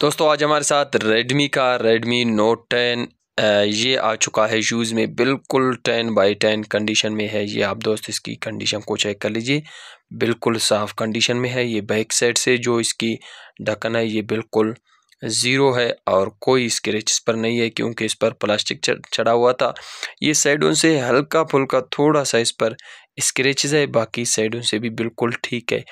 दोस्तों आज हमारे साथ रेडमी का रेडमी नोट टेन ये आ चुका है शूज़ में बिल्कुल टेन बाई टेन कंडीशन में है ये आप दोस्त इसकी कंडीशन को चेक कर लीजिए बिल्कुल साफ़ कंडीशन में है ये बैक साइड से जो इसकी ढक्कन है ये बिल्कुल ज़ीरो है और कोई स्क्रेच इस पर नहीं है क्योंकि इस पर प्लास्टिक चढ़ा हुआ था ये साइडों से हल्का फुल्का थोड़ा सा इस पर स्क्रेचेज है बाकी साइडों से भी बिल्कुल ठीक है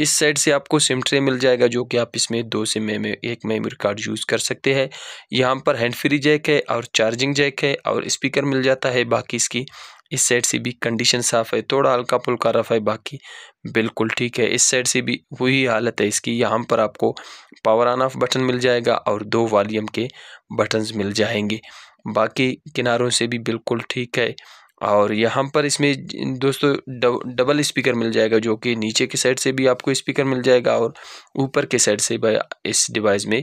इस साइड से आपको सिम ट्रे मिल जाएगा जो कि आप इसमें दो से में, एक मेमोरी कार्ड यूज़ कर सकते हैं यहाँ पर हैंड फ्री जैक है और चार्जिंग जैक है और स्पीकर मिल जाता है बाकी इसकी इस साइड से भी कंडीशन साफ़ है थोड़ा हल्का फुल्का रफ है बाकी बिल्कुल ठीक है इस साइड से भी वही हालत है इसकी यहाँ पर आपको पावर ऑन ऑफ बटन मिल जाएगा और दो वॉल्यूम के बटन्स मिल जाएंगे बाकी किनारों से भी बिल्कुल ठीक है और यहाँ पर इसमें दोस्तों डब, डबल स्पीकर मिल जाएगा जो कि नीचे के साइड से भी आपको स्पीकर मिल जाएगा और ऊपर के साइड से भी इस डिवाइस में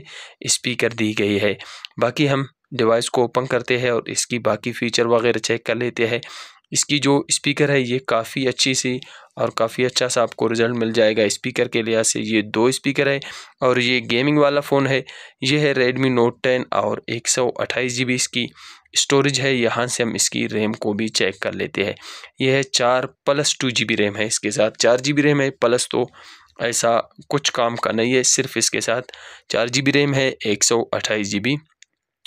स्पीकर दी गई है बाकी हम डिवाइस को ओपन करते हैं और इसकी बाकी फ़ीचर वगैरह चेक कर लेते हैं इसकी जो स्पीकर है ये काफ़ी अच्छी सी और काफ़ी अच्छा सा आपको रिज़ल्ट मिल जाएगा स्पीकर के लिहाज से ये दो स्पीकर है और ये गेमिंग वाला फ़ोन है ये है रेडमी नोट टेन और एक सौ अट्ठाईस जी बी इसकी स्टोरेज है यहाँ से हम इसकी रैम को भी चेक कर लेते हैं यह है चार plus two G B RAM है इसके साथ चार जी बी रैम है प्लस तो ऐसा कुछ काम का नहीं है सिर्फ इसके साथ चार जी बी रैम है एक सौ अट्ठाईस जी बी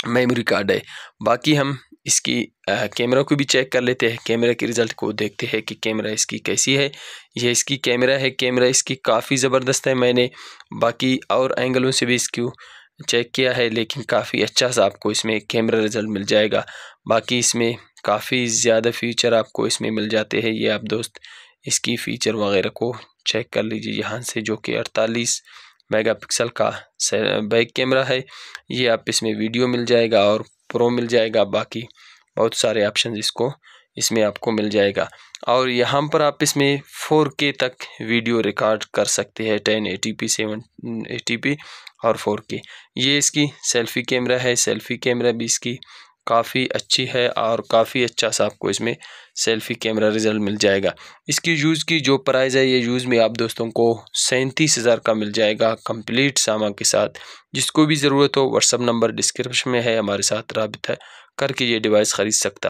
मेमोरी कार्ड है बाकी हम इसकी कैमरा को भी चेक कर लेते हैं कैमरा के रिज़ल्ट को देखते हैं कि कैमरा इसकी कैसी है यह इसकी कैमरा है कैमरा इसकी काफ़ी ज़बरदस्त है मैंने बाकी और एंगलों से भी इसको चेक किया है लेकिन काफ़ी अच्छा सा आपको इसमें कैमरा रिज़ल्ट मिल जाएगा बाकी इसमें काफ़ी ज़्यादा फीचर आपको इसमें मिल जाते हैं ये आप दोस्त इसकी फ़ीचर वगैरह को चेक कर लीजिए यहाँ से जो कि अड़तालीस मेगापिक्सल का बैक कैमरा है ये आप इसमें वीडियो मिल जाएगा और प्रो मिल जाएगा बाकी बहुत सारे ऑप्शन इसको इसमें आपको मिल जाएगा और यहाँ पर आप इसमें 4K तक वीडियो रिकॉर्ड कर सकते हैं टेन 1080p पी और 4K ये इसकी सेल्फ़ी कैमरा है सेल्फ़ी कैमरा भी इसकी काफ़ी अच्छी है और काफ़ी अच्छा सा आपको इसमें सेल्फ़ी कैमरा रिज़ल्ट मिल जाएगा इसकी यूज़ की जो प्राइज़ है ये यूज़ में आप दोस्तों को सैंतीस हज़ार का मिल जाएगा कंप्लीट सामा के साथ जिसको भी ज़रूरत हो व्हाट्सअप नंबर डिस्क्रिप्शन में है हमारे साथ है करके ये डिवाइस ख़रीद सकता